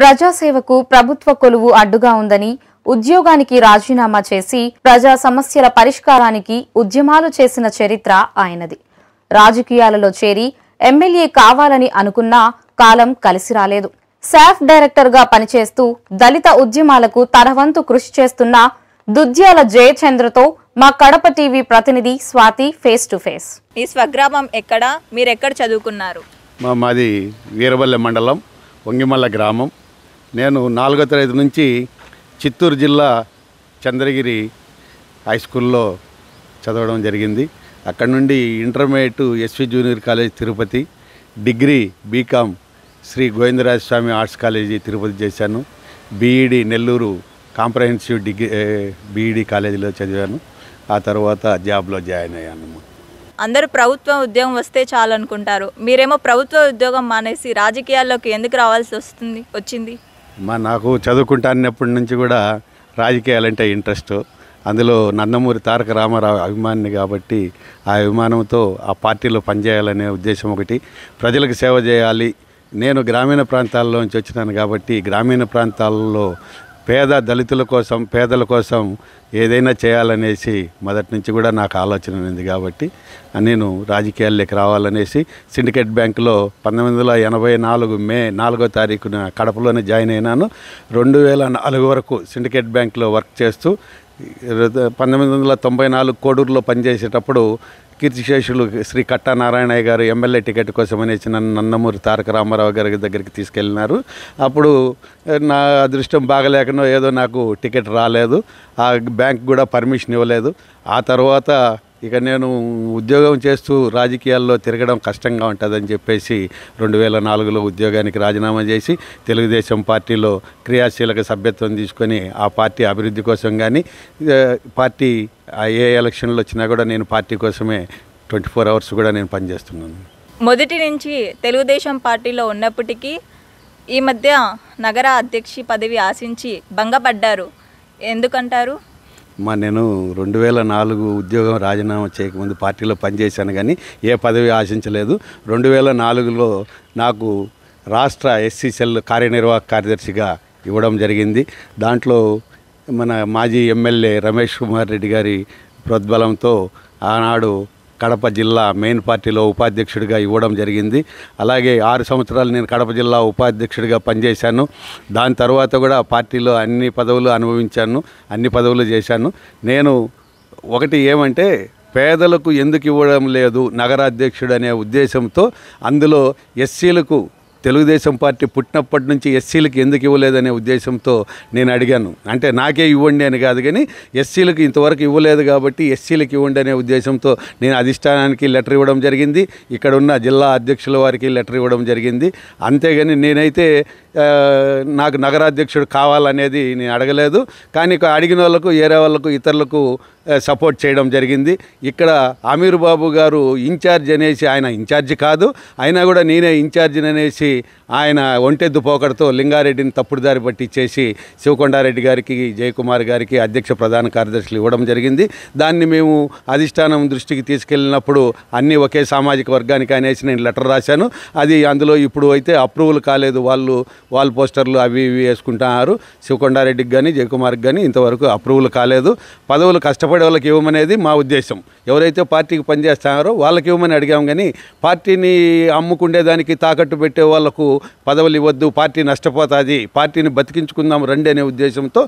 ప్రజాసేవకు ప్రభుత్వ కొలువు అడ్డుగా ఉందని ఉద్యోగానికి రాజీనామా చేసి ప్రజా సమస్యల పరిష్కారానికి ఉద్యమాలు చేసిన చరిత్ర ఆయనది రాజకీయాలలో చేరి ఎమ్మెల్యే కావాలని అనుకున్నా కాలం కలిసి రాలేదు శాఫ్ డైరెక్టర్గా పనిచేస్తూ దళిత ఉద్యమాలకు తనవంతు కృషి చేస్తున్న దుద్యాల జయచంద్రతో మా కడప టీవీ ప్రతినిధి స్వాతి ఫేస్ టు ఫేస్ ఈ స్వగ్రామం ఎక్కడ మీరెక్కడ చదువుకున్నారు మాది వీరవల్లి మండలం వంగిమల్ల గ్రామం నేను నాలుగో తరగతి నుంచి చిత్తూరు జిల్లా చంద్రగిరి హై స్కూల్లో చదవడం జరిగింది అక్కడ నుండి intermediate SV junior college Tirupati degree BCom Shri Govindaraja Swami arts college Tirupati చేశాను BEd Nellore comprehensive degree BEd కాలేజీలో చదివాను ఆ తర్వాత జాబ్లో జాయిన్ అయ్యాను అందరూ ప్రభుత్వ ఉద్యోగం వస్తే చాలనుకుంటారు అనుకుంటారు మీరేమో ప్రభుత్వ ఉద్యోగం మానేసి రాజకీయాల్లోకి ఎందుకు రావాల్సి వస్తుంది వచ్చింది మా నాకు చదువుకుంటానప్పటి నుంచి కూడా రాజకీయాలంటే ఇంట్రెస్ట్ అందులో నందమూరి తారక రామారావు అభిమానిని కాబట్టి ఆ అభిమానంతో ఆ పార్టీలో పనిచేయాలనే ఉద్దేశం ఒకటి ప్రజలకు సేవ చేయాలి నేను గ్రామీణ ప్రాంతాల్లోంచి వచ్చినాను కాబట్టి గ్రామీణ ప్రాంతాల్లో పేద దళితుల కోసం పేదల కోసం ఏదైనా చేయాలనేసి మొదటి నుంచి కూడా నాకు ఆలోచన ఉంది కాబట్టి నేను రాజకీయాల్లోకి రావాలనేసి సిండికేట్ బ్యాంకులో పంతొమ్మిది వందల ఎనభై నాలుగు మే నాలుగో తారీఖున కడపలోనే జాయిన్ అయినాను రెండు వేల నాలుగు వరకు సిండికేట్ బ్యాంకులో వర్క్ చేస్తూ పంతొమ్మిది వందల తొంభై నాలుగు కోడూరులో పనిచేసేటప్పుడు కీర్తిశేషులు శ్రీ కట్టా నారాయణయ్య గారు ఎమ్మెల్యే టికెట్ కోసమని నన్ను నన్నమూరి తారక రామారావు గారి దగ్గరికి తీసుకెళ్ళినారు అప్పుడు నా అదృష్టం బాగలేకనో ఏదో నాకు టికెట్ రాలేదు ఆ బ్యాంక్ కూడా పర్మిషన్ ఇవ్వలేదు ఆ తర్వాత ఇక నేను ఉద్యోగం చేస్తూ రాజకీయాల్లో తిరగడం కష్టంగా ఉంటుందని చెప్పేసి రెండు వేల నాలుగులో ఉద్యోగానికి రాజీనామా చేసి తెలుగుదేశం పార్టీలో క్రియాశీలక సభ్యత్వం తీసుకొని ఆ పార్టీ అభివృద్ధి కోసం కానీ పార్టీ ఏ ఎలక్షన్లు వచ్చినా కూడా నేను పార్టీ కోసమే ట్వంటీ ఫోర్ అవర్స్ కూడా నేను పనిచేస్తున్నాను మొదటి నుంచి తెలుగుదేశం పార్టీలో ఉన్నప్పటికీ ఈ మధ్య నగర అధ్యక్షి పదవి ఆశించి భంగపడ్డారు ఎందుకంటారు మా నేను రెండు వేల నాలుగు ఉద్యోగం రాజీనామా చేయకముందు పార్టీలో పనిచేశాను కానీ ఏ పదవి ఆశించలేదు రెండు వేల నాలుగులో నాకు రాష్ట్ర ఎస్సీసెల్ కార్యనిర్వాహక కార్యదర్శిగా ఇవ్వడం జరిగింది దాంట్లో మన మాజీ ఎమ్మెల్యే రమేష్ కుమార్ రెడ్డి గారి ప్రోద్బలంతో ఆనాడు కడప జిల్లా మెయిన్ పార్టీలో ఉపాధ్యక్షుడిగా ఇవ్వడం జరిగింది అలాగే ఆరు సంవత్సరాలు నేను కడప జిల్లా ఉపాధ్యక్షుడిగా పనిచేశాను దాని తర్వాత కూడా పార్టీలో అన్ని పదవులు అనుభవించాను అన్ని పదవులు చేశాను నేను ఒకటి ఏమంటే పేదలకు ఎందుకు ఇవ్వడం లేదు నగరాధ్యక్షుడు అనే ఉద్దేశంతో అందులో ఎస్సీలకు తెలుగుదేశం పార్టీ పుట్టినప్పటి నుంచి ఎస్సీలకు ఎందుకు ఇవ్వలేదనే ఉద్దేశంతో నేను అడిగాను అంటే నాకే ఇవ్వండి అని కాదు కానీ ఎస్సీలకు ఇంతవరకు ఇవ్వలేదు కాబట్టి ఎస్సీలకు ఇవ్వండి అనే ఉద్దేశంతో నేను అధిష్టానానికి లెటర్ ఇవ్వడం జరిగింది ఇక్కడ ఉన్న జిల్లా అధ్యక్షుల వారికి లెటర్ ఇవ్వడం జరిగింది అంతేగాని నేనైతే నాకు నగరాధ్యక్షుడు కావాలనేది నేను అడగలేదు కానీ అడిగిన వాళ్ళకు ఏరే వాళ్ళకు ఇతరులకు సపోర్ట్ చేయడం జరిగింది ఇక్కడ అమీర్ బాబు గారు ఇన్ఛార్జ్ అనేసి ఆయన ఇన్ఛార్జ్ కాదు అయినా కూడా నేనే ఇన్ఛార్జిని అనేసి ఆయన ఒంటెద్దు పోకడతో లింగారెడ్డిని తప్పుడు పట్టి పట్టించేసి శివకొండారెడ్డి గారికి జయకుమార్ గారికి అధ్యక్ష ప్రధాన కార్యదర్శులు ఇవ్వడం జరిగింది దాన్ని మేము అధిష్టానం దృష్టికి తీసుకెళ్ళినప్పుడు అన్నీ ఒకే సామాజిక వర్గానికి అనేసి నేను లెటర్ రాశాను అది అందులో ఇప్పుడు అయితే అప్రూవల్ కాలేదు వాళ్ళు వాల్ పోస్టర్లు అవి ఇవి వేసుకుంటున్నారు శివకొండారెడ్డికి కానీ జయకుమార్కి కానీ ఇంతవరకు అప్రూవల్ కాలేదు పదవులు కష్టపడి కష్టపడే వాళ్ళకి ఇవ్వమనేది మా ఉద్దేశం ఎవరైతే పార్టీకి పనిచేస్తున్నారో వాళ్ళకి ఇవ్వమని అడిగాం కానీ పార్టీని అమ్ముకుండే దానికి తాకట్టు పెట్టే వాళ్లకు పదవులు ఇవ్వద్దు పార్టీ నష్టపోతుంది పార్టీని బతికించుకుందాం రండి అనే ఉద్దేశంతో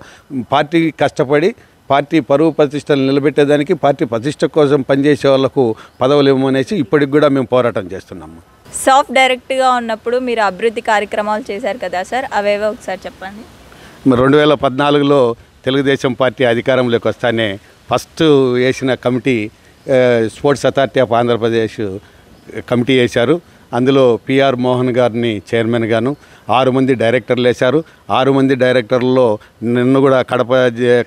పార్టీ కష్టపడి పార్టీ పరువు ప్రతిష్టలు నిలబెట్టేదానికి పార్టీ ప్రతిష్ట కోసం పనిచేసే వాళ్ళకు పదవులు ఇవ్వమనేసి ఇప్పటికి కూడా మేము పోరాటం చేస్తున్నాము సాఫ్ట్ డైరెక్ట్గా ఉన్నప్పుడు మీరు అభివృద్ధి కార్యక్రమాలు చేశారు కదా సార్ అవేవో ఒకసారి చెప్పండి రెండు వేల పద్నాలుగులో తెలుగుదేశం పార్టీ అధికారంలోకి వస్తానే ఫస్ట్ వేసిన committee sports authority of Andhra Pradesh committee వేశారు అందులో పిఆర్ మోహన్ గారిని చైర్మన్గాను ఆరు మంది డైరెక్టర్లు వేశారు ఆరు మంది డైరెక్టర్లలో నిన్ను కూడా కడప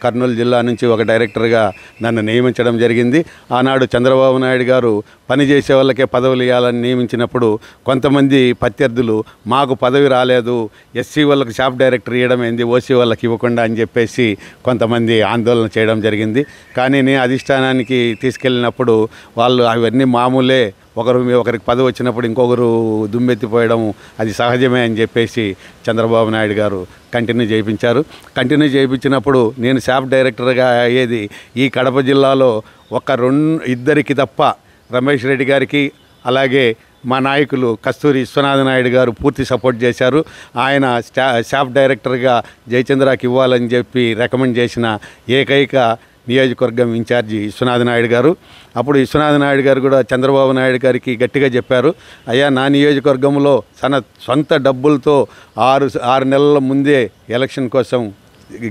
కర్నూలు జిల్లా నుంచి ఒక డైరెక్టర్గా నన్ను నియమించడం జరిగింది ఆనాడు చంద్రబాబు నాయుడు గారు పనిచేసే వాళ్ళకే పదవులు ఇవ్వాలని నియమించినప్పుడు కొంతమంది ప్రత్యర్థులు మాకు పదవి రాలేదు ఎస్సీ వాళ్ళకి షాప్ డైరెక్టర్ ఇవ్వడం ఏంది ఓసీ వాళ్ళకి ఇవ్వకుండా అని చెప్పేసి కొంతమంది ఆందోళన చేయడం జరిగింది కానీ నేను అధిష్టానానికి తీసుకెళ్ళినప్పుడు వాళ్ళు అవన్నీ మామూలే ఒకరు ఒకరికి పదవి వచ్చినప్పుడు ఇంకొకరు దుమ్మెత్తిపోయడం అది సహజమే అని చెప్పేసి చంద్రబాబు నాయుడు గారు కంటిన్యూ చేయించారు కంటిన్యూ చేయించినప్పుడు నేను శాఫ్ డైరెక్టర్గా అయ్యేది ఈ కడప జిల్లాలో ఒక రెండు ఇద్దరికి తప్ప రమేష్ రెడ్డి గారికి అలాగే మా నాయకులు కస్తూరి విశ్వనాథ నాయుడు గారు పూర్తి సపోర్ట్ చేశారు ఆయన స్టా డైరెక్టర్గా జయచంద్రకి ఇవ్వాలని చెప్పి రికమెండ్ చేసిన ఏకైక నియోజకవర్గం ఇన్ఛార్జి విశ్వనాథ నాయుడు గారు అప్పుడు విశ్వనాథ నాయుడు గారు కూడా చంద్రబాబు నాయుడు గారికి గట్టిగా చెప్పారు అయ్యా నా నియోజకవర్గంలో తన సొంత డబ్బులతో ఆరు ఆరు నెలల ముందే ఎలక్షన్ కోసం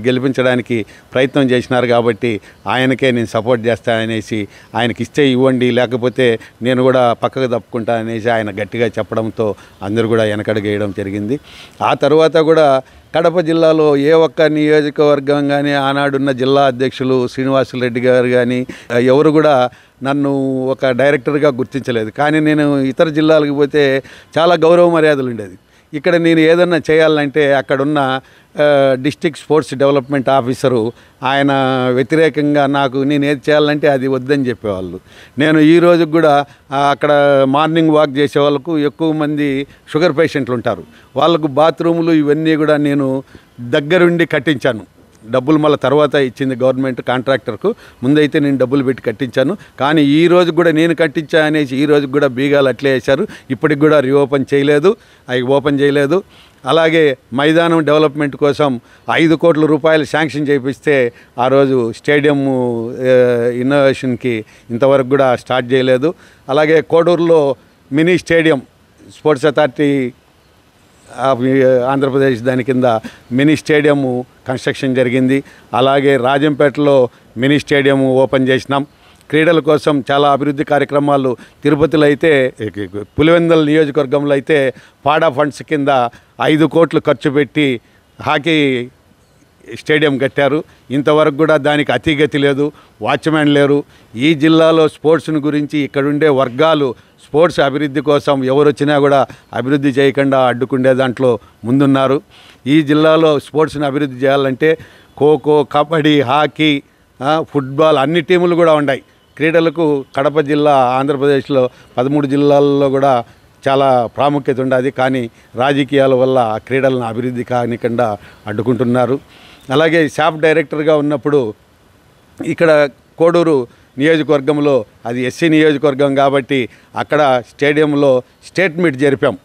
గెలిపించడానికి ప్రయత్నం చేసినారు కాబట్టి ఆయనకే నేను సపోర్ట్ అనేసి ఆయనకి ఇస్తే ఇవ్వండి లేకపోతే నేను కూడా పక్కకు తప్పుకుంటా అనేసి ఆయన గట్టిగా చెప్పడంతో అందరూ కూడా గేయడం జరిగింది ఆ తర్వాత కూడా కడప జిల్లాలో ఏ ఒక్క నియోజకవర్గం కానీ ఆనాడున్న జిల్లా అధ్యక్షులు రెడ్డి గారు కానీ ఎవరు కూడా నన్ను ఒక డైరెక్టర్గా గుర్తించలేదు కానీ నేను ఇతర జిల్లాలకు పోతే చాలా గౌరవ మర్యాదలు ఉండేది ఇక్కడ నేను ఏదన్నా చేయాలంటే అక్కడున్న డిస్టిక్ స్పోర్ట్స్ డెవలప్మెంట్ ఆఫీసరు ఆయన వ్యతిరేకంగా నాకు నేను ఏది చేయాలంటే అది వద్దని చెప్పేవాళ్ళు నేను ఈ రోజు కూడా అక్కడ మార్నింగ్ వాక్ చేసే వాళ్ళకు ఎక్కువ మంది షుగర్ పేషెంట్లు ఉంటారు వాళ్ళకు బాత్రూములు ఇవన్నీ కూడా నేను దగ్గరుండి కట్టించాను డబ్బులు మళ్ళీ తర్వాత ఇచ్చింది గవర్నమెంట్ కాంట్రాక్టర్కు ముందైతే నేను డబ్బులు పెట్టి కట్టించాను కానీ ఈ రోజు కూడా నేను కట్టించా అనేసి ఈ రోజు కూడా బీగాలు అట్లే వేశారు ఇప్పటికి కూడా రీఓపెన్ చేయలేదు అవి ఓపెన్ చేయలేదు అలాగే మైదానం డెవలప్మెంట్ కోసం ఐదు కోట్ల రూపాయలు శాంక్షన్ చేపిస్తే ఆ రోజు స్టేడియం ఇన్నోవేషన్కి ఇంతవరకు కూడా స్టార్ట్ చేయలేదు అలాగే కోడూరులో mini stadium sports authority Andhra Pradesh దాని కింద మినీ స్టేడియము కన్స్ట్రక్షన్ జరిగింది అలాగే రాజంపేటలో మినీ స్టేడియం ఓపెన్ చేసినాం క్రీడల కోసం చాలా అభివృద్ధి కార్యక్రమాలు తిరుపతిలో అయితే పులివెందల నియోజకవర్గంలో అయితే పాడా ఫండ్స్ కింద ఐదు కోట్లు ఖర్చు పెట్టి హాకీ స్టేడియం కట్టారు ఇంతవరకు కూడా దానికి అతిగతి లేదు వాచ్మెన్ లేరు ఈ జిల్లాలో స్పోర్ట్స్ను గురించి ఇక్కడుండే వర్గాలు స్పోర్ట్స్ అభివృద్ధి కోసం ఎవరు వచ్చినా కూడా అభివృద్ధి చేయకుండా అడ్డుకుండే దాంట్లో ముందున్నారు ఈ జిల్లాలో స్పోర్ట్స్ని అభివృద్ధి చేయాలంటే ఖోఖో కబడ్డీ హాకీ ఫుట్బాల్ అన్ని టీములు కూడా ఉన్నాయి క్రీడలకు కడప జిల్లా ఆంధ్రప్రదేశ్లో పదమూడు జిల్లాల్లో కూడా చాలా ప్రాముఖ్యత ఉండదు కానీ రాజకీయాల వల్ల క్రీడలను అభివృద్ధి కానికుండా అడ్డుకుంటున్నారు అలాగే షాప్ డైరెక్టర్గా ఉన్నప్పుడు ఇక్కడ కోడూరు నియోజకవర్గంలో అది ఎస్సీ నియోజకవర్గం కాబట్టి అక్కడ స్టేడియంలో స్టేట్ మీట్ జరిపాం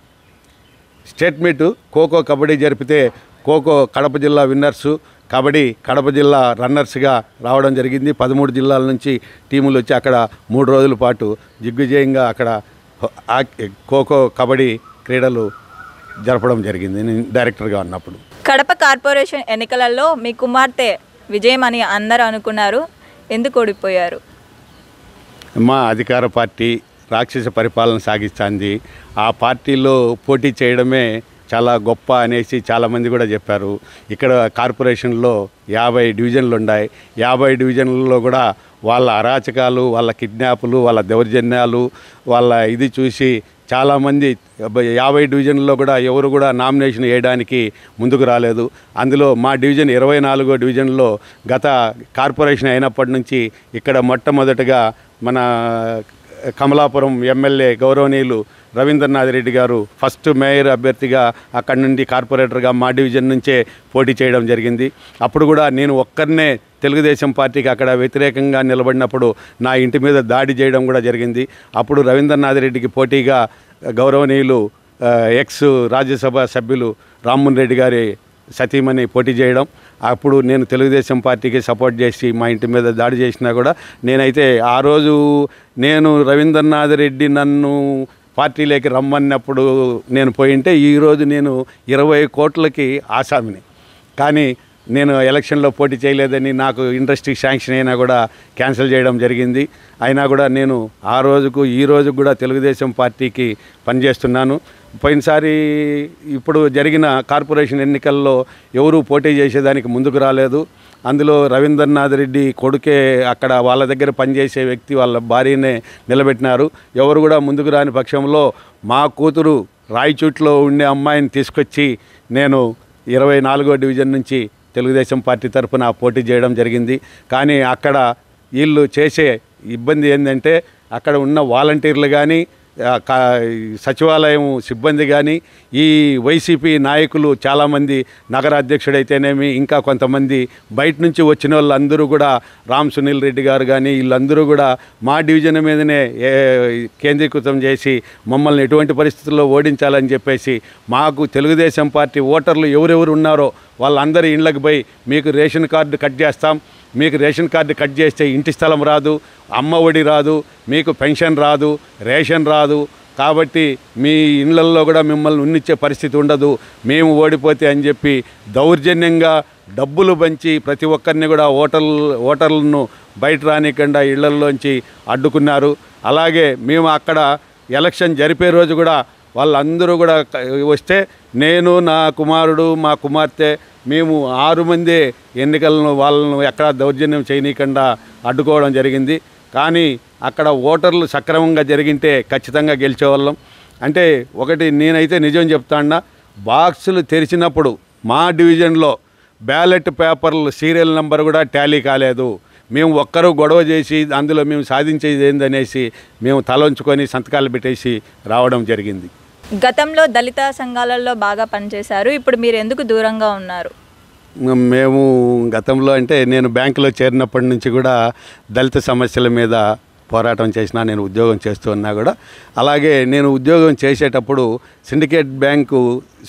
స్టేట్ మీట్ ఖోఖో కబడ్డీ జరిపితే ఖోఖో కడప జిల్లా విన్నర్సు కబడ్డీ కడప జిల్లా రన్నర్స్గా రావడం జరిగింది పదమూడు జిల్లాల నుంచి టీములు వచ్చి అక్కడ మూడు రోజుల పాటు దిగ్విజయంగా అక్కడ ఖోఖో కబడ్డీ క్రీడలు జరపడం జరిగింది నేను డైరెక్టర్గా ఉన్నప్పుడు కడప కార్పొరేషన్ ఎన్నికలలో మీ కుమార్తె విజయం అని అందరూ అనుకున్నారు ఎందుకు ఓడిపోయారు మా అధికార పార్టీ రాక్షస పరిపాలన సాగిస్తుంది ఆ పార్టీలో పోటీ చేయడమే చాలా గొప్ప అనేసి చాలామంది కూడా చెప్పారు ఇక్కడ కార్పొరేషన్లో యాభై డివిజన్లు ఉన్నాయి యాభై డివిజన్లలో కూడా వాళ్ళ అరాచకాలు వాళ్ళ కిడ్నాపులు వాళ్ళ దౌర్జన్యాలు వాళ్ళ ఇది చూసి చాలామంది యాభై డివిజన్లో కూడా ఎవరు కూడా నామినేషన్ వేయడానికి ముందుకు రాలేదు అందులో మా డివిజన్ ఇరవై నాలుగో డివిజన్లో గత కార్పొరేషన్ అయినప్పటి నుంచి ఇక్కడ మొట్టమొదటగా మన కమలాపురం ఎమ్మెల్యే గౌరవనీయులు రవీంద్రనాథ్ రెడ్డి గారు ఫస్ట్ మేయర్ అభ్యర్థిగా అక్కడి నుండి కార్పొరేటర్గా మా డివిజన్ నుంచే పోటీ చేయడం జరిగింది అప్పుడు కూడా నేను ఒక్కరినే తెలుగుదేశం పార్టీకి అక్కడ వ్యతిరేకంగా నిలబడినప్పుడు నా ఇంటి మీద దాడి చేయడం కూడా జరిగింది అప్పుడు రవీంద్రనాథ్ రెడ్డికి పోటీగా గౌరవనీయులు ఎక్స్ రాజ్యసభ సభ్యులు రామ్మోహన్ రెడ్డి గారి సతీమణి పోటీ చేయడం అప్పుడు నేను తెలుగుదేశం పార్టీకి సపోర్ట్ చేసి మా ఇంటి మీద దాడి చేసినా కూడా నేనైతే ఆ రోజు నేను రవీంద్రనాథ్ రెడ్డి నన్ను పార్టీలోకి రమ్మన్నప్పుడు నేను పోయింటే ఈరోజు నేను ఇరవై కోట్లకి ఆసామిని కానీ నేను ఎలక్షన్లో పోటీ చేయలేదని నాకు ఇండస్ట్రీ శాంక్షన్ అయినా కూడా క్యాన్సిల్ చేయడం జరిగింది అయినా కూడా నేను ఆ రోజుకు ఈ రోజుకు కూడా తెలుగుదేశం పార్టీకి పనిచేస్తున్నాను పోయినసారి ఇప్పుడు జరిగిన కార్పొరేషన్ ఎన్నికల్లో ఎవరూ పోటీ చేసేదానికి ముందుకు రాలేదు అందులో రవీంద్రనాథ్ రెడ్డి కొడుకే అక్కడ వాళ్ళ దగ్గర పనిచేసే వ్యక్తి వాళ్ళ భార్యనే నిలబెట్టినారు ఎవరు కూడా ముందుకు రాని పక్షంలో మా కూతురు రాయచూట్లో ఉండే అమ్మాయిని తీసుకొచ్చి నేను ఇరవై నాలుగో డివిజన్ నుంచి తెలుగుదేశం పార్టీ తరఫున పోటీ చేయడం జరిగింది కానీ అక్కడ వీళ్ళు చేసే ఇబ్బంది ఏంటంటే అక్కడ ఉన్న వాలంటీర్లు కానీ సచివాలయం సిబ్బంది కానీ ఈ వైసీపీ నాయకులు చాలామంది నగర అధ్యక్షుడైతేనేమి ఇంకా కొంతమంది బయట నుంచి వచ్చిన వాళ్ళందరూ కూడా రామ్ సునీల్ రెడ్డి గారు కానీ వీళ్ళందరూ కూడా మా డివిజన్ మీదనే కేంద్రీకృతం చేసి మమ్మల్ని ఎటువంటి పరిస్థితుల్లో ఓడించాలని చెప్పేసి మాకు తెలుగుదేశం పార్టీ ఓటర్లు ఎవరెవరు ఉన్నారో వాళ్ళందరి ఇండ్లకు పోయి మీకు రేషన్ కార్డు కట్ చేస్తాం మీకు రేషన్ కార్డు కట్ చేస్తే ఇంటి స్థలం రాదు అమ్మ ఒడి రాదు మీకు పెన్షన్ రాదు రేషన్ రాదు కాబట్టి మీ ఇళ్లల్లో కూడా మిమ్మల్ని ఉన్నిచ్చే పరిస్థితి ఉండదు మేము ఓడిపోతే అని చెప్పి దౌర్జన్యంగా డబ్బులు పంచి ప్రతి ఒక్కరిని కూడా ఓటర్లు ఓటర్లను బయట రానికుండా ఇళ్లల్లోంచి అడ్డుకున్నారు అలాగే మేము అక్కడ ఎలక్షన్ జరిపే రోజు కూడా వాళ్ళందరూ కూడా వస్తే నేను నా కుమారుడు మా కుమార్తె మేము ఆరు మందే ఎన్నికలను వాళ్ళను ఎక్కడా దౌర్జన్యం చేయనీయకుండా అడ్డుకోవడం జరిగింది కానీ అక్కడ ఓటర్లు సక్రమంగా జరిగింటే ఖచ్చితంగా గెలిచేవాళ్ళం అంటే ఒకటి నేనైతే నిజం చెప్తాన్నా బాక్సులు తెరిచినప్పుడు మా డివిజన్లో బ్యాలెట్ పేపర్లు సీరియల్ నెంబర్ కూడా టాలీ కాలేదు మేము ఒక్కరు గొడవ చేసి అందులో మేము సాధించేది ఏందనేసి మేము తలంచుకొని సంతకాలు పెట్టేసి రావడం జరిగింది గతంలో దళిత సంఘాలలో బాగా పనిచేశారు ఇప్పుడు మీరు ఎందుకు దూరంగా ఉన్నారు మేము గతంలో అంటే నేను బ్యాంకులో చేరినప్పటి నుంచి కూడా దళిత సమస్యల మీద పోరాటం చేసినా నేను ఉద్యోగం చేస్తూ ఉన్నా కూడా అలాగే నేను ఉద్యోగం చేసేటప్పుడు Syndicate Bank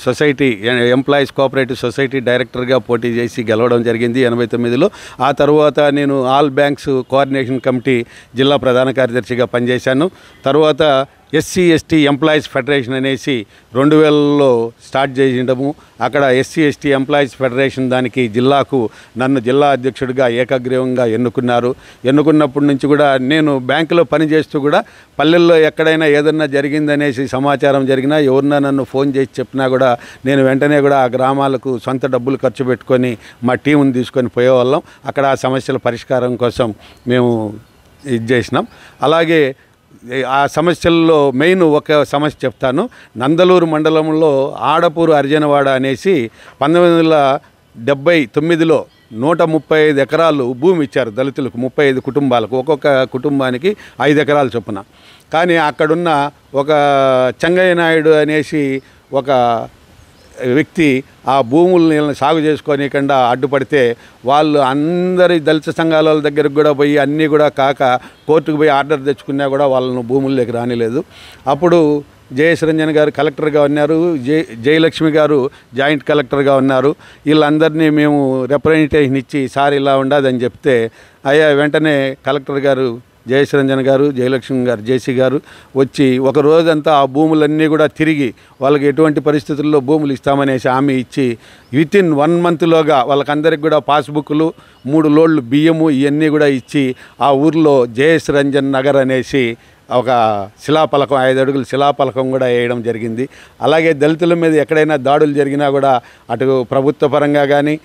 society employees cooperative society డైరెక్టర్గా పోటీ చేసి గెలవడం జరిగింది ఎనభై తొమ్మిదిలో ఆ తర్వాత నేను ఆల్ బ్యాంక్స్ కోఆర్డినేషన్ కమిటీ జిల్లా ప్రధాన కార్యదర్శిగా పనిచేశాను తర్వాత ఎస్సీ ఎస్టీ ఎంప్లాయీస్ ఫెడరేషన్ అనేసి రెండు వేలలో స్టార్ట్ చేయడము అక్కడ ఎస్సీ ఎస్టీ ఎంప్లాయీస్ ఫెడరేషన్ దానికి జిల్లాకు నన్ను జిల్లా అధ్యక్షుడిగా ఏకగ్రీవంగా ఎన్నుకున్నారు ఎన్నుకున్నప్పటి నుంచి కూడా నేను బ్యాంకులో పనిచేస్తూ కూడా పల్లెల్లో ఎక్కడైనా ఏదన్నా జరిగిందనేసి సమాచారం జరిగినా ఎవరినా నన్ను ఫోన్ చేసి చెప్పినా కూడా నేను వెంటనే కూడా ఆ గ్రామాలకు సొంత డబ్బులు ఖర్చు పెట్టుకొని మా టీముని తీసుకొని పోయేవాళ్ళం అక్కడ ఆ సమస్యల పరిష్కారం కోసం మేము ఇది చేసినాం అలాగే ఆ సమస్యల్లో మెయిన్ ఒక సమస్య చెప్తాను నందలూరు మండలంలో ఆడపూరు అర్జనవాడ అనేసి పంతొమ్మిది వందల డెబ్బై తొమ్మిదిలో నూట ముప్పై ఐదు ఎకరాలు భూమి ఇచ్చారు దళితులకు ముప్పై ఐదు కుటుంబాలకు ఒక్కొక్క కుటుంబానికి ఐదు ఎకరాల చొప్పున కానీ అక్కడున్న ఒక చెంగయ్య నాయుడు అనేసి ఒక వ్యక్తి ఆ నీళ్ళని సాగు చేసుకోనికుండా అడ్డుపడితే వాళ్ళు అందరి దళిత సంఘాల దగ్గరకు కూడా పోయి అన్నీ కూడా కాక కోర్టుకు పోయి ఆర్డర్ తెచ్చుకున్నా కూడా వాళ్ళను భూముల్లోకి రానిలేదు అప్పుడు జయేశ్ రంజన్ గారు కలెక్టర్గా ఉన్నారు జయ జయలక్ష్మి గారు జాయింట్ కలెక్టర్గా ఉన్నారు వీళ్ళందరినీ మేము రిప్రజెంటేషన్ ఇచ్చి సార్ ఇలా ఉండదని చెప్తే అయ్యా వెంటనే కలెక్టర్ గారు జయశ్రంజన్ గారు జయలక్ష్మి గారు జేసీ గారు వచ్చి ఒక రోజంతా ఆ భూములన్నీ కూడా తిరిగి వాళ్ళకి ఎటువంటి పరిస్థితుల్లో భూములు ఇస్తామనేసి హామీ ఇచ్చి విత్ ఇన్ వన్ మంత్లోగా వాళ్ళకందరికి కూడా పాస్బుక్లు మూడు లోళ్ళు బియ్యము ఇవన్నీ కూడా ఇచ్చి ఆ ఊర్లో జయశ్రంజన్ నగర్ అనేసి ఒక శిలాపలకం ఐదు అడుగులు శిలాపలకం కూడా వేయడం జరిగింది అలాగే దళితుల మీద ఎక్కడైనా దాడులు జరిగినా కూడా అటు ప్రభుత్వ పరంగా కానీ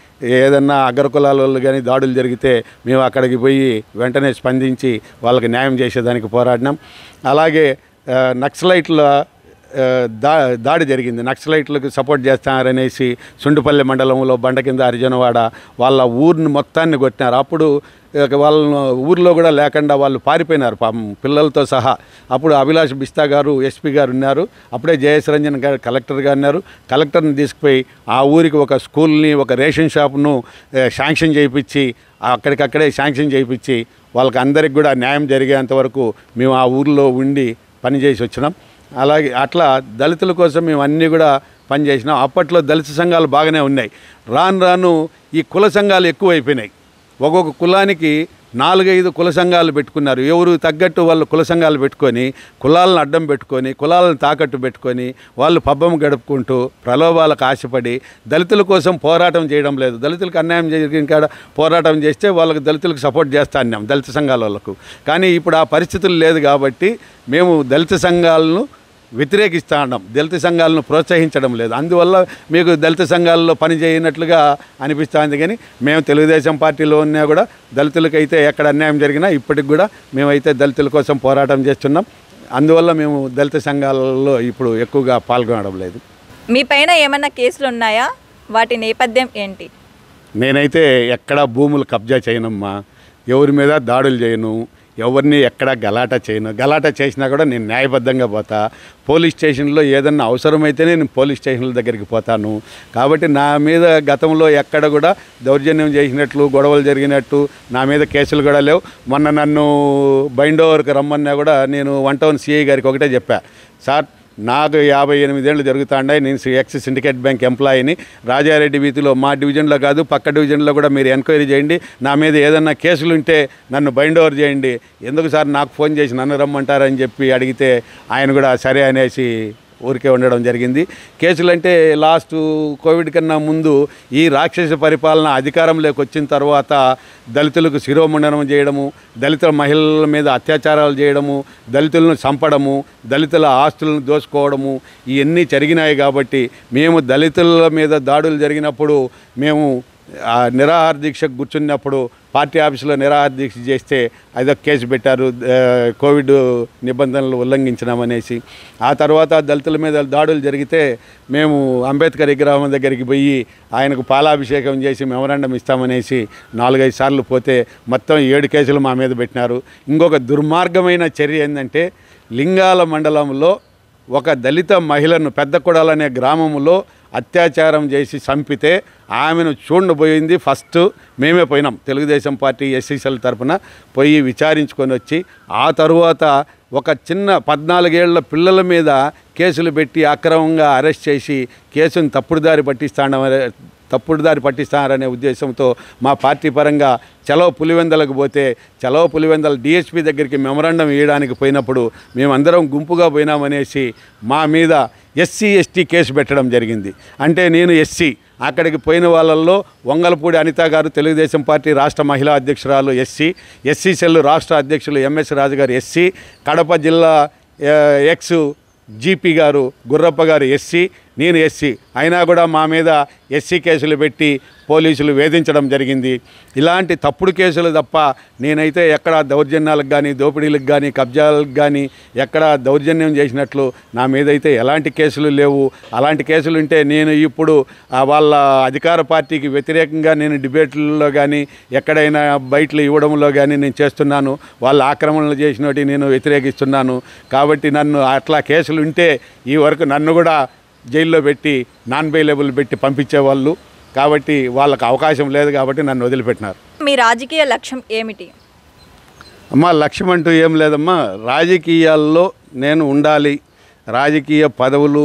ఏదన్నా అగ్రకులాలు కానీ దాడులు జరిగితే మేము అక్కడికి పోయి వెంటనే స్పందించి వాళ్ళకి న్యాయం చేసేదానికి పోరాడినాం అలాగే నక్సలైట్ల దా దాడి జరిగింది నక్సలైట్లకు సపోర్ట్ చేస్తారనేసి సుండుపల్లి మండలంలో బండ కింద అర్జునవాడ వాళ్ళ ఊరిని మొత్తాన్ని కొట్టినారు అప్పుడు వాళ్ళను ఊర్లో కూడా లేకుండా వాళ్ళు పారిపోయినారు పాపం పిల్లలతో సహా అప్పుడు అభిలాష్ బిస్తా గారు ఎస్పీ గారు ఉన్నారు అప్పుడే జయేశ్ రంజన్ గారు కలెక్టర్గా ఉన్నారు కలెక్టర్ని తీసుకుపోయి ఆ ఊరికి ఒక స్కూల్ని ఒక రేషన్ షాప్ను శాంక్షన్ చేయించి అక్కడికక్కడే శాంక్షన్ చేయించి వాళ్ళకి అందరికి కూడా న్యాయం జరిగేంతవరకు మేము ఆ ఊరిలో ఉండి పనిచేసి వచ్చినాం అలాగే అట్లా దళితుల కోసం మేము అన్నీ కూడా పనిచేసినాం అప్పట్లో దళిత సంఘాలు బాగానే ఉన్నాయి రాను రాను ఈ కుల సంఘాలు ఎక్కువైపోయినాయి ఒక్కొక్క కులానికి నాలుగైదు కుల సంఘాలు పెట్టుకున్నారు ఎవరు తగ్గట్టు వాళ్ళు కుల సంఘాలు పెట్టుకొని కులాలను అడ్డం పెట్టుకొని కులాలను తాకట్టు పెట్టుకొని వాళ్ళు పబ్బం గడుపుకుంటూ ప్రలోభాలకు ఆశపడి దళితుల కోసం పోరాటం చేయడం లేదు దళితులకు అన్యాయం జరిగిన కాడ పోరాటం చేస్తే వాళ్ళకి దళితులకు సపోర్ట్ చేస్తా అన్యాయం దళిత సంఘాల వాళ్ళకు కానీ ఇప్పుడు ఆ పరిస్థితులు లేదు కాబట్టి మేము దళిత సంఘాలను వ్యతిరేకిస్తా ఉండడం దళిత సంఘాలను ప్రోత్సహించడం లేదు అందువల్ల మీకు దళిత సంఘాలలో పని చేయనట్లుగా అనిపిస్తుంది కానీ మేము తెలుగుదేశం పార్టీలో ఉన్నా కూడా దళితులకైతే ఎక్కడ అన్యాయం జరిగినా ఇప్పటికి కూడా మేమైతే దళితుల కోసం పోరాటం చేస్తున్నాం అందువల్ల మేము దళిత సంఘాలలో ఇప్పుడు ఎక్కువగా పాల్గొనడం లేదు మీ పైన ఏమైనా కేసులు ఉన్నాయా వాటి నేపథ్యం ఏంటి నేనైతే ఎక్కడా భూములు కబ్జా చేయనమ్మా ఎవరి మీద దాడులు చేయను ఎవరిని ఎక్కడ గలాటా చేయను గలాటా చేసినా కూడా నేను న్యాయబద్ధంగా పోతా పోలీస్ స్టేషన్లో ఏదన్నా అవసరమైతే నేను పోలీస్ స్టేషన్ల దగ్గరికి పోతాను కాబట్టి నా మీద గతంలో ఎక్కడ కూడా దౌర్జన్యం చేసినట్లు గొడవలు జరిగినట్టు నా మీద కేసులు కూడా లేవు మొన్న నన్ను బైండోవర్కి రమ్మన్నా కూడా నేను వన్ టౌన్ సిఐ గారికి ఒకటే చెప్పా సార్ నాకు యాభై ఎనిమిదేళ్ళు జరుగుతాండే నేను ఎక్స్ సిండికేట్ బ్యాంక్ ఎంప్లాయీని రాజారెడ్డి వీధిలో మా డివిజన్లో కాదు పక్క డివిజన్లో కూడా మీరు ఎంక్వైరీ చేయండి నా మీద ఏదన్నా కేసులు ఉంటే నన్ను బైండ్ ఓవర్ చేయండి ఎందుకు సార్ నాకు ఫోన్ చేసి నన్ను రమ్మంటారని చెప్పి అడిగితే ఆయన కూడా సరే అనేసి ఊరికే ఉండడం జరిగింది కేసులంటే లాస్ట్ కోవిడ్ కన్నా ముందు ఈ రాక్షస పరిపాలన అధికారంలోకి వచ్చిన తర్వాత దళితులకు శిరోముండనం చేయడము దళితుల మహిళల మీద అత్యాచారాలు చేయడము దళితులను చంపడము దళితుల ఆస్తులను దోసుకోవడము ఇవన్నీ జరిగినాయి కాబట్టి మేము దళితుల మీద దాడులు జరిగినప్పుడు మేము నిరాహార దీక్షకు కూర్చున్నప్పుడు పార్టీ ఆఫీసులో నిరాహార దీక్ష చేస్తే అదొక కేసు పెట్టారు కోవిడ్ నిబంధనలు ఉల్లంఘించినామనేసి ఆ తర్వాత దళితుల మీద దాడులు జరిగితే మేము అంబేద్కర్ విగ్రహం దగ్గరికి పోయి ఆయనకు పాలాభిషేకం చేసి మెమరాండం ఇస్తామనేసి నాలుగైదు సార్లు పోతే మొత్తం ఏడు కేసులు మా మీద పెట్టినారు ఇంకొక దుర్మార్గమైన చర్య ఏంటంటే లింగాల మండలంలో ఒక దళిత మహిళను పెద్ద అనే గ్రామంలో అత్యాచారం చేసి చంపితే ఆమెను చూడబోయింది ఫస్ట్ మేమే పోయినాం తెలుగుదేశం పార్టీ ఎస్సీసీల తరఫున పోయి విచారించుకొని వచ్చి ఆ తరువాత ఒక చిన్న పద్నాలుగేళ్ల పిల్లల మీద కేసులు పెట్టి అక్రమంగా అరెస్ట్ చేసి కేసును తప్పుడుదారి పట్టిస్తాండమనే తప్పుడు దారి పట్టిస్తారనే ఉద్దేశంతో మా పార్టీ పరంగా చలో పులివెందలకు పోతే చలో పులివెందలు డిఎస్పీ దగ్గరికి మెమరాండం ఇవ్వడానికి పోయినప్పుడు మేమందరం గుంపుగా పోయినామనేసి మా మీద ఎస్సీ ఎస్టీ కేసు పెట్టడం జరిగింది అంటే నేను ఎస్సీ అక్కడికి పోయిన వాళ్ళల్లో వంగలపూడి అనిత గారు తెలుగుదేశం పార్టీ రాష్ట్ర మహిళా అధ్యక్షురాలు ఎస్సీ ఎస్సీ సెల్లు రాష్ట్ర అధ్యక్షులు ఎంఎస్ రాజు గారు ఎస్సీ కడప జిల్లా ఎక్స్ జీపీ గారు గుర్రప్ప గారు ఎస్సీ నేను ఎస్సీ అయినా కూడా మా మీద ఎస్సీ కేసులు పెట్టి పోలీసులు వేధించడం జరిగింది ఇలాంటి తప్పుడు కేసులు తప్ప నేనైతే ఎక్కడ దౌర్జన్యాలకు కానీ దోపిడీలకు కానీ కబ్జాలకు కానీ ఎక్కడ దౌర్జన్యం చేసినట్లు నా మీద అయితే ఎలాంటి కేసులు లేవు అలాంటి కేసులు ఉంటే నేను ఇప్పుడు వాళ్ళ అధికార పార్టీకి వ్యతిరేకంగా నేను డిబేట్లలో కానీ ఎక్కడైనా బయటలు ఇవ్వడంలో కానీ నేను చేస్తున్నాను వాళ్ళ ఆక్రమణలు చేసినవి నేను వ్యతిరేకిస్తున్నాను కాబట్టి నన్ను అట్లా కేసులు ఉంటే ఈ వరకు నన్ను కూడా జైల్లో పెట్టి నాన్ బెయిలబుల్ పెట్టి పంపించేవాళ్ళు కాబట్టి వాళ్ళకు అవకాశం లేదు కాబట్టి నన్ను వదిలిపెట్టినారు మీ రాజకీయ లక్ష్యం ఏమిటి అమ్మా లక్ష్యం అంటూ ఏం లేదమ్మా రాజకీయాల్లో నేను ఉండాలి రాజకీయ పదవులు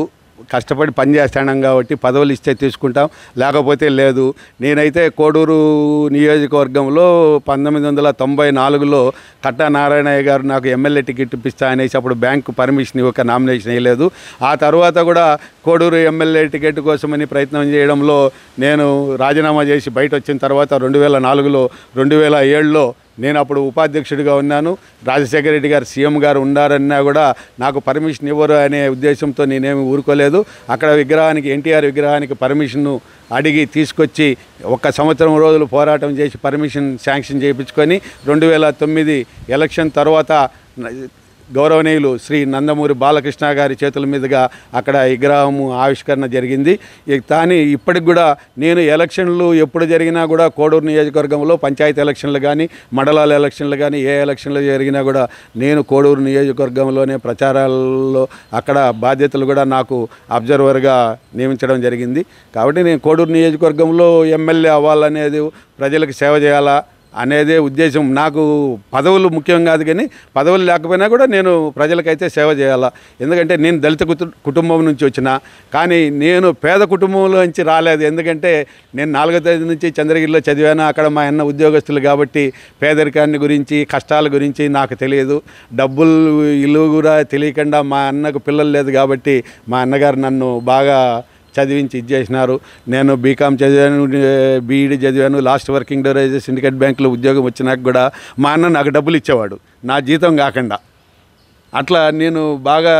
కష్టపడి పని చేస్తాను కాబట్టి పదవులు ఇస్తే తీసుకుంటాం లేకపోతే లేదు నేనైతే కోడూరు నియోజకవర్గంలో పంతొమ్మిది వందల తొంభై నాలుగులో కట్టా నారాయణయ్య గారు నాకు ఎమ్మెల్యే టికెట్ ఇప్పిస్తా అనేసి అప్పుడు బ్యాంకు పర్మిషన్ ఇవ్వక నామినేషన్ వేయలేదు ఆ తర్వాత కూడా కోడూరు ఎమ్మెల్యే టికెట్ కోసమని ప్రయత్నం చేయడంలో నేను రాజీనామా చేసి బయట వచ్చిన తర్వాత రెండు వేల నాలుగులో రెండు వేల ఏడులో నేను అప్పుడు ఉపాధ్యక్షుడిగా ఉన్నాను రాజశేఖర రెడ్డి గారు సీఎం గారు ఉన్నారన్నా కూడా నాకు పర్మిషన్ ఇవ్వరు అనే ఉద్దేశంతో నేనేమి ఊరుకోలేదు అక్కడ విగ్రహానికి ఎన్టీఆర్ విగ్రహానికి పర్మిషన్ను అడిగి తీసుకొచ్చి ఒక సంవత్సరం రోజులు పోరాటం చేసి పర్మిషన్ శాంక్షన్ చేయించుకొని రెండు వేల తొమ్మిది ఎలక్షన్ తర్వాత గౌరవనీయులు శ్రీ నందమూరి బాలకృష్ణ గారి చేతుల మీదుగా అక్కడ విగ్రహము ఆవిష్కరణ జరిగింది కానీ ఇప్పటికి కూడా నేను ఎలక్షన్లు ఎప్పుడు జరిగినా కూడా కోడూరు నియోజకవర్గంలో పంచాయతీ ఎలక్షన్లు కానీ మండలాల ఎలక్షన్లు కానీ ఏ ఎలక్షన్లు జరిగినా కూడా నేను కోడూరు నియోజకవర్గంలోనే ప్రచారాల్లో అక్కడ బాధ్యతలు కూడా నాకు అబ్జర్వర్గా నియమించడం జరిగింది కాబట్టి నేను కోడూరు నియోజకవర్గంలో ఎమ్మెల్యే అవ్వాలనేది ప్రజలకు సేవ చేయాలా అనేదే ఉద్దేశం నాకు పదవులు ముఖ్యం కాదు కానీ పదవులు లేకపోయినా కూడా నేను ప్రజలకైతే సేవ చేయాలా ఎందుకంటే నేను దళిత కుటుంబం నుంచి వచ్చిన కానీ నేను పేద కుటుంబంలో నుంచి రాలేదు ఎందుకంటే నేను నాలుగో తేదీ నుంచి చంద్రగిరిలో చదివాను అక్కడ మా అన్న ఉద్యోగస్తులు కాబట్టి పేదరికాన్ని గురించి కష్టాల గురించి నాకు తెలియదు డబ్బులు ఇల్లు కూడా తెలియకుండా మా అన్నకు పిల్లలు లేదు కాబట్టి మా అన్నగారు నన్ను బాగా చదివించి ఇది చేసినారు నేను బీకామ్ చదివాను బీఈడి e చదివాను లాస్ట్ వర్కింగ్ డోర్ అయితే సిండికేట్ బ్యాంకులో ఉద్యోగం వచ్చినాక కూడా మా అన్న నాకు డబ్బులు ఇచ్చేవాడు నా జీతం కాకుండా అట్లా నేను బాగా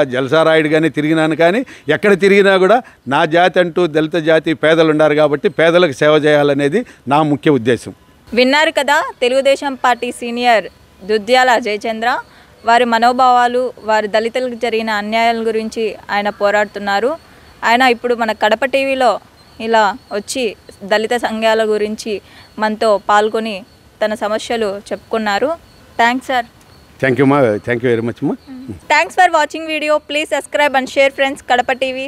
కానీ తిరిగినాను కానీ ఎక్కడ తిరిగినా కూడా నా జాతి అంటూ దళిత జాతి పేదలు ఉన్నారు కాబట్టి పేదలకు సేవ చేయాలనేది నా ముఖ్య ఉద్దేశం విన్నారు కదా తెలుగుదేశం పార్టీ సీనియర్ దుద్యాల జయచంద్ర వారి మనోభావాలు వారి దళితులకు జరిగిన అన్యాయాల గురించి ఆయన పోరాడుతున్నారు ఆయన ఇప్పుడు మన కడప టీవీలో ఇలా వచ్చి దళిత సంఘాల గురించి మనతో పాల్గొని తన సమస్యలు చెప్పుకున్నారు థ్యాంక్స్ సార్ థ్యాంక్ యూ మా థ్యాంక్ యూ వెరీ మచ్ మా thanks for watching video please subscribe and share friends Kadapa TV